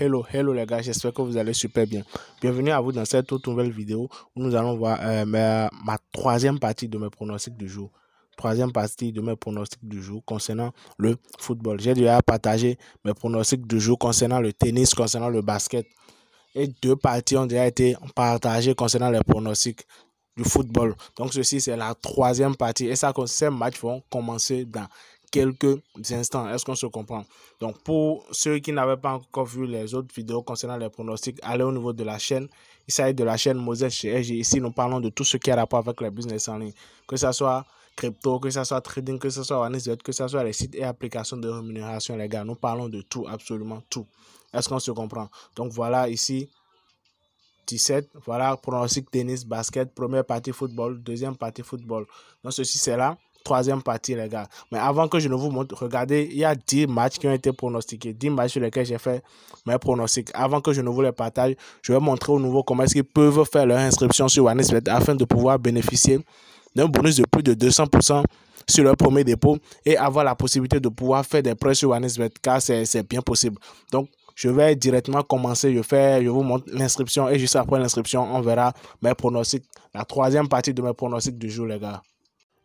hello, hello les gars, j'espère que vous allez super bien. Bienvenue à vous dans cette toute nouvelle vidéo où nous allons voir euh, ma, troisième partie de mes pronostics du jour. Troisième partie de mes pronostics du jour concernant le football. J'ai déjà partagé mes pronostics du jour concernant le tennis, concernant le basket. Et deux parties ont déjà été partagées concernant les pronostics du football. Donc ceci, c'est la troisième partie. Et ça, ces matchs vont commencer dans quelques instants. Est-ce qu'on se comprend Donc, pour ceux qui n'avaient pas encore vu les autres vidéos concernant les pronostics, allez au niveau de la chaîne. Il s'agit de la chaîne Moses chez Ici, nous parlons de tout ce qui a rapport avec le business en ligne, que ce soit crypto, que ça soit trading, que ce soit OneSZ, que ce soit les sites et applications de rémunération, les gars. Nous parlons de tout, absolument tout. Est-ce qu'on se comprend Donc, voilà, ici, 17. Voilà, pronostic tennis, basket, première partie football, deuxième partie football. Donc, ceci, c'est là troisième partie, les gars. Mais avant que je ne vous montre, regardez, il y a 10 matchs qui ont été pronostiqués, 10 matchs sur lesquels j'ai fait mes pronostics. Avant que je ne vous les partage, je vais montrer au nouveau comment est-ce qu'ils peuvent faire leur inscription sur OneSbet afin de pouvoir bénéficier d'un bonus de plus de 200% sur leur premier dépôt et avoir la possibilité de pouvoir faire des prêts sur OneSbet car c'est bien possible. Donc, je vais directement commencer. Je faire je vous montre l'inscription et juste après l'inscription, on verra mes pronostics, la troisième partie de mes pronostics du jour, les gars.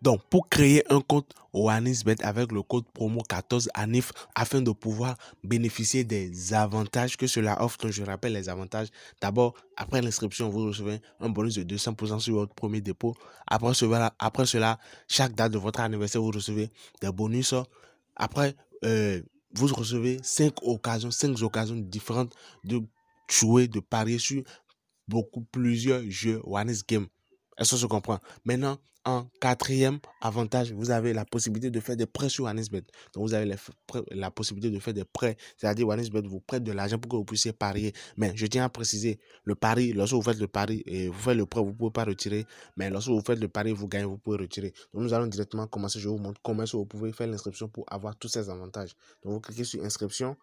Donc, pour créer un compte OanisBet avec le code promo 14 ANIF afin de pouvoir bénéficier des avantages que cela offre. Donc, je rappelle les avantages. D'abord, après l'inscription, vous recevez un bonus de 200% sur votre premier dépôt. Après cela, après cela, chaque date de votre anniversaire, vous recevez des bonus. Après, euh, vous recevez 5 occasions, 5 occasions différentes de jouer, de parier sur beaucoup, plusieurs jeux Oneis Game. Est-ce ça se comprend Maintenant, en quatrième avantage, vous avez la possibilité de faire des prêts sur Anisbet. Donc, vous avez la, possibilité de faire des prêts. C'est-à-dire, Wannisbet vous prête de l'argent pour que vous puissiez parier. Mais je tiens à préciser, le pari, lorsque vous faites le pari et vous faites le prêt, vous ne pouvez pas retirer. Mais lorsque vous faites le pari, vous gagnez, vous pouvez retirer. Donc, nous allons directement commencer. Je vous montre comment vous pouvez faire l'inscription pour avoir tous ces avantages. Donc, vous cliquez sur inscription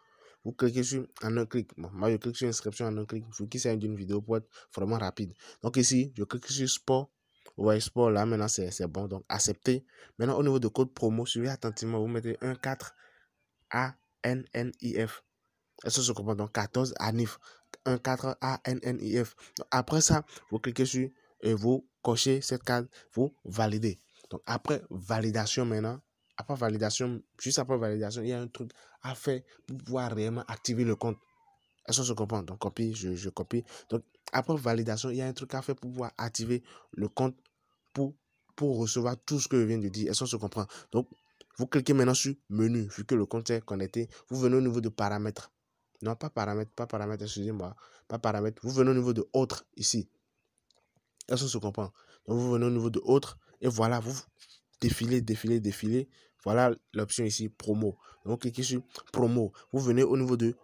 vous cliquez sur un clic. moi, je clique sur inscription un clic. vous vous sur une vidéo pour être vraiment rapide. Donc ici, je clique sur sport voyez Sport, là, maintenant, c'est bon. Donc, accepter Maintenant, au niveau de code promo, suivez attentivement. Vous mettez 14ANNIF. f ce que se comprend Donc, 14 ANIF. i f Après ça, vous cliquez sur et vous cochez cette case. Vous validez. Donc, après validation, maintenant, après validation, juste après validation, il y a un truc à faire pour pouvoir réellement activer le compte. Est-ce qu'on se comprend? Donc, copie, je, copie. Donc, après validation, il y a un truc à faire pour pouvoir activer le compte pour, pour recevoir tout ce que je viens de dire. Est-ce qu'on se comprend? Donc, vous cliquez maintenant sur menu, vu que le compte est connecté. Vous venez au niveau de paramètres. Non, pas paramètres, pas paramètres, excusez-moi. Pas paramètres. Vous venez au niveau de autres ici. Est-ce se comprend? Donc, vous venez au niveau de autres. Et voilà, vous défilez, défilez, défilez. Voilà l'option ici, promo. Donc, cliquez sur promo. Vous venez au niveau de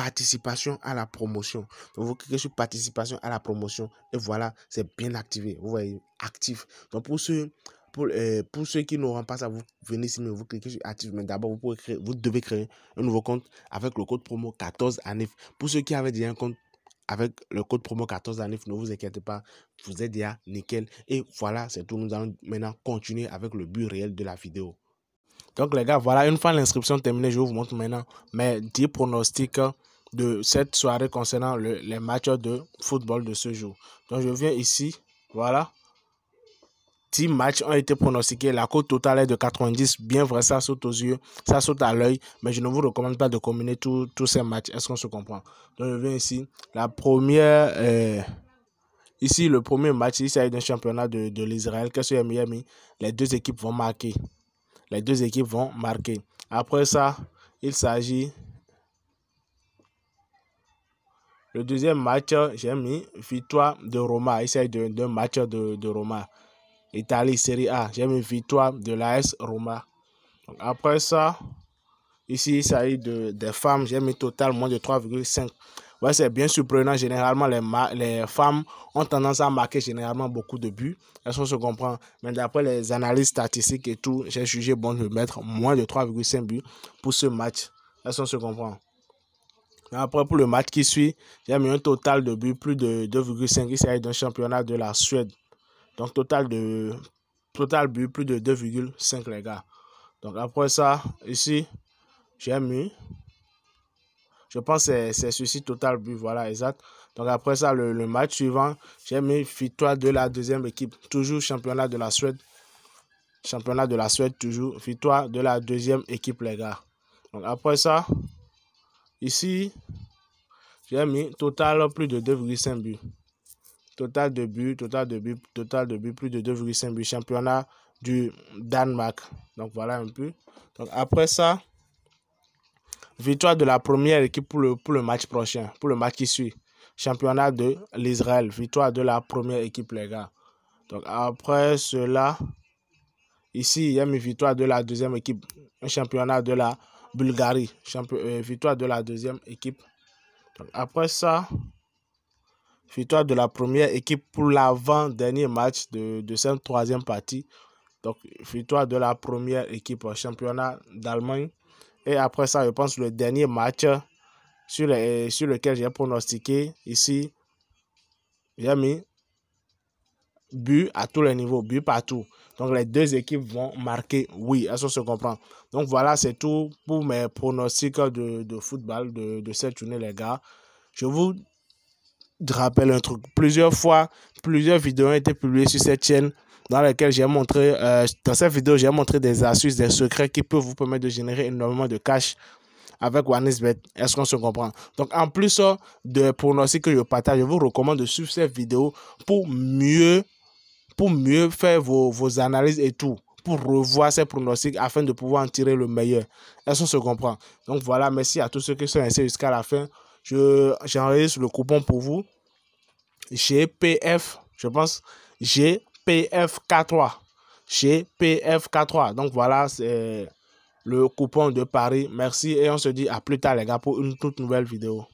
participation à la promotion. vous cliquez sur participation à la promotion et voilà, c'est bien activé. Vous voyez, actif. Donc, pour ceux, pour, euh, pour ceux qui n'auront pas ça, vous venez ici, mais vous cliquez sur actif. Mais d'abord, vous, vous devez créer un nouveau compte avec le code promo 14 à Pour ceux qui avaient déjà un compte avec le code promo 14 à ne vous inquiétez pas, vous êtes déjà nickel. Et voilà, c'est tout. Nous allons maintenant continuer avec le but réel de la vidéo. Donc les gars, voilà, une fois l'inscription terminée, je vous montre maintenant mes 10 pronostics de cette soirée concernant les matchs de football de ce jour. Donc je viens ici, voilà. 10 matchs ont été pronostiqués. La cote totale est de 90. Bien vrai, ça saute aux yeux, ça saute à l'œil. Mais je ne vous recommande pas de combiner tous ces matchs. Est-ce qu'on se comprend Donc je viens ici. La première... Euh, ici, le premier match, il s'agit un championnat de, de l'Israël. Qu'est-ce que Miami Les deux équipes vont marquer. Les deux équipes vont marquer. Après ça, il s'agit le deuxième match, j'ai mis victoire de Roma, s'agit d'un match de, de, Roma. Italie Serie A, j'ai mis victoire de l'AS Roma. après ça, ici, il s'agit des femmes, j'ai mis total moins de 3,5. Ouais, c'est bien surprenant. Généralement, les, les femmes ont tendance à marquer généralement beaucoup de buts. Est-ce se comprend Mais d'après les analyses statistiques et tout, j'ai jugé bon de mettre moins de 3,5 buts pour ce match. Est-ce qu'on se comprend après, pour le match qui suit, j'ai mis un total de buts, plus de 2,5 Il s'agit d'un championnat de la Suède. Donc, total de total but, plus de 2,5 les gars. Donc, après ça, ici, j'ai mis, je pense que c'est ceci total but, voilà, exact. Donc, après ça, le, le match suivant, j'ai mis victoire de la deuxième équipe, toujours championnat de la Suède. Championnat de la Suède, toujours victoire de la deuxième équipe, les gars. Donc, après ça, Ici, j'ai mis total plus de 2,5 buts. Total de buts, total de buts, total de buts, plus de 2,5 buts. Championnat du Danemark. Donc voilà un peu. Donc après ça, victoire de la première équipe pour le, match prochain, pour le match qui suit. Championnat de l'Israël, victoire de la première équipe, les gars. Donc après cela, ici, il y a victoire de la deuxième équipe, un championnat de la Bulgarie, euh, victoire de la deuxième équipe. après ça, victoire de la première équipe pour l'avant-dernier match de, de cette troisième partie. Donc, victoire de la première équipe au championnat d'Allemagne. Et après ça, je pense le dernier match sur, sur lequel j'ai pronostiqué ici, j'ai but à tous les niveaux, but partout. Donc les deux équipes vont marquer oui, est-ce qu'on se comprend Donc voilà, c'est tout pour mes pronostics de, football de, cette journée, les gars. Je vous rappelle un truc. Plusieurs fois, plusieurs vidéos ont été publiées sur cette chaîne dans lesquelles j'ai montré, euh, dans cette vidéo, j'ai montré des astuces, des secrets qui peuvent vous permettre de générer énormément de cash avec OneIsBet. Est-ce qu'on se comprend? Donc, en plus euh, de pronostics que je partage, je vous recommande de suivre cette vidéo pour mieux pour mieux faire vos, analyses et tout pour revoir ces pronostics afin de pouvoir en tirer le meilleur. Est-ce qu'on se comprend Donc voilà, merci à tous ceux qui sont restés jusqu'à la fin. Je, j'enregistre le coupon pour vous. GPF, je pense, GPF43. gpf 3 Donc voilà, c'est le coupon de Paris. Merci et on se dit à plus tard les gars pour une toute nouvelle vidéo.